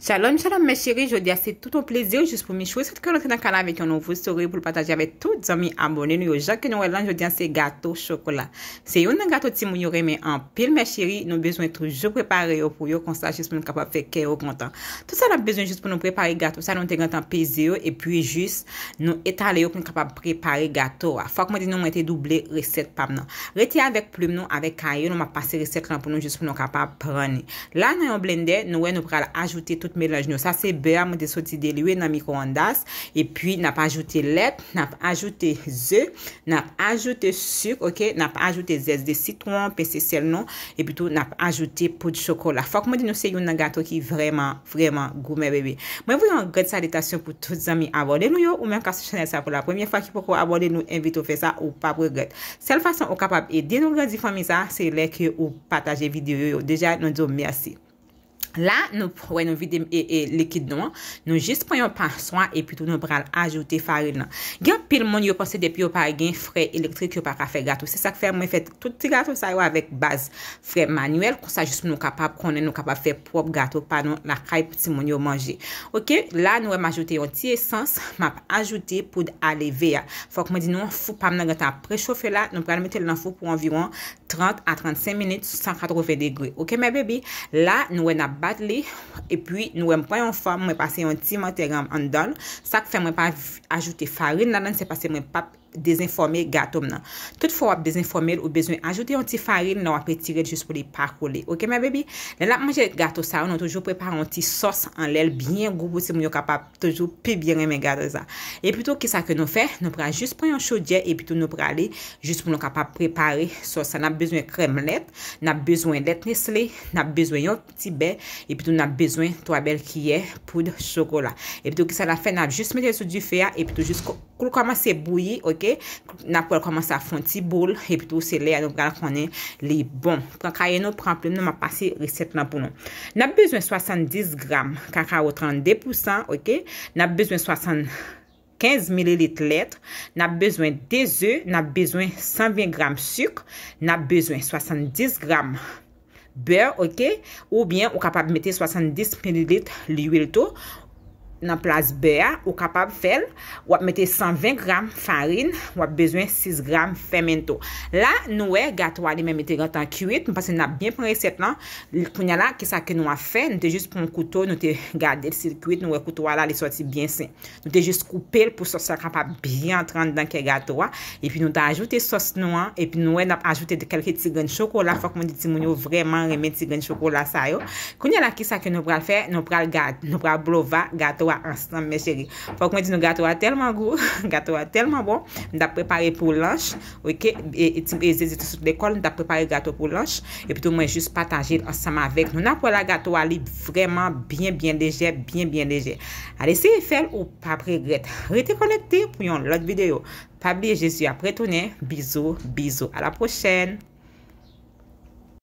Salon, salon mè chéri, jodi a, se tout ou plezir, jous pou mè chou, se te kèlote nan kanal vek yon oufou, sori pou l pataj, jave tout zan mi abonè, nou yo jèkè nou wè lan, jodi an se gato chokolat. Se yon nan gato ti moun yore mè anpil, mè chéri, nou bezoun etroujou prepare yo pou yon konsa, jous pou nou kapap feke yo kontan. Tout sa la bezoun jous pou nou prepare gato, sa nou te gantan peze yo, e pwi jous nou etale yo pou nou kapap prepare gato. Fok mè di nou mè te double resep pab nan. Reti avèk ploum mèlaj nou. Sa se bea mou de soti deliwe nan mikou an das. E pwi nap ajoute lep, nap ajoute ze, nap ajoute suk, ok? Nap ajoute zes de sitouan, pese sel nou. E pwitou nap ajoute pout chokola. Fak mou di nou se yon nan gato ki vreman, vreman goume bebe. Mwen vwe yon gred salitasyon pou tout zami avole nou yo ou men kase chanel sa pou la premye fwa ki poko avole nou, invite ou fe sa ou papwe gred. Sel fason ou kapap e denou gredi famisa, se leke ou pataje videyo yo. Deja nou dzo mersi. La nou prwen nou vide e likid don, nou jist prwen yon panswa e pi tou nou prwen ajoute faril nan. Gen pil moun yo konse depi yo par gen fre elektrik yo pa ka fe gato. Se sak fe mwen fe touti gato sa yo avek baz fre manuel, kon sa jist nou kapap konen nou kapap fe prop gato pa nou la kay piti moun yo manje. Ok, la nou wèm ajoute yon ti esans, map ajoute pou de aleve ya. Fok mwen di nou fupam nan gata prechofre la, nou prwen mwen tel nan fupou anviron 30 à 35 minutes, 180 degrés. Ok, mè bebi? La, nou wè na bat li, e pi nou wè mpwen yon fòm, mwen pase yon timote yon andol. Sa k fè mwen pa ajoute farin nanan, se pase mwen pap, dezinforme gato m nan. Tout fwa wap dezinforme l ou bezwen ajote yon ti farin nan wap pe tiret jous pou li pakole. Ok mè bebi? Nè la mwenje gato sa ou nan toujou prepare yon ti sos an lèl byen goup ou si mwen yo kapap toujou pi byen mè gato za. E pwitou ki sa ke nou fè, nou pran jous pou yon choudje e pwitou nou pran li jous pou nou kapap prepare sos sa. Nè ap bezwen krem let, nè ap bezwen let nesle, nè ap bezwen yon ti bè, e pwitou nè ap bezwen toa bel kiye poud chokola. E pwitou ki sa la fè Ok, na pou al komanse a fon ti bol, e pito se le a nou pral konen li bon. Kaka yon nou pranplem, nou ma pase resept nan pou nou. Na bezwen 70 gram kaka o 32%, ok, na bezwen 75 ml letre, na bezwen 10 oe, na bezwen 120 gram suk, na bezwen 70 gram beur, ok, ou bien ou kapab mette 70 ml li ouil to, nan plas beya ou kapab fel wap mette 120 gram farine wap bezwen 6 gram fermento la noue gatoa li men mette gata kuit nou pasen ap bien pou resept lan pou nyala ki sa ke nou a fe nou te jist pou m koutou nou te gade l sirkuit nou we koutou wala li soti bien sen nou te jist koupe l pou sos se kapab biyan tran dan ke gatoa epi nou te ajoute sos nou an epi nou an e ap ajoute de kelke tigran chokola fok m di ti moun yo vreman reme tigran chokola sa yo. Koun yala ki sa ke nou pral fe nou pral blova gato a ansan mè chéri. Fòk mè di nou gato a telman gwo, gato a telman bon. Mè da preparè pou lanche. Ou eke, e ti bezè zè sou l'ekol, mè da preparè gato pou lanche. E pi tou mè jous patanjè ansan mè avèk. Nou nan pou la gato a li vreman bien, bien lejè, bien, bien lejè. A lèsè e fèl ou pa pregret. Rete konnetè pou yon lòt videyo. Pa bè jè si apre tonè. Bizou, bizou. A la pochèn.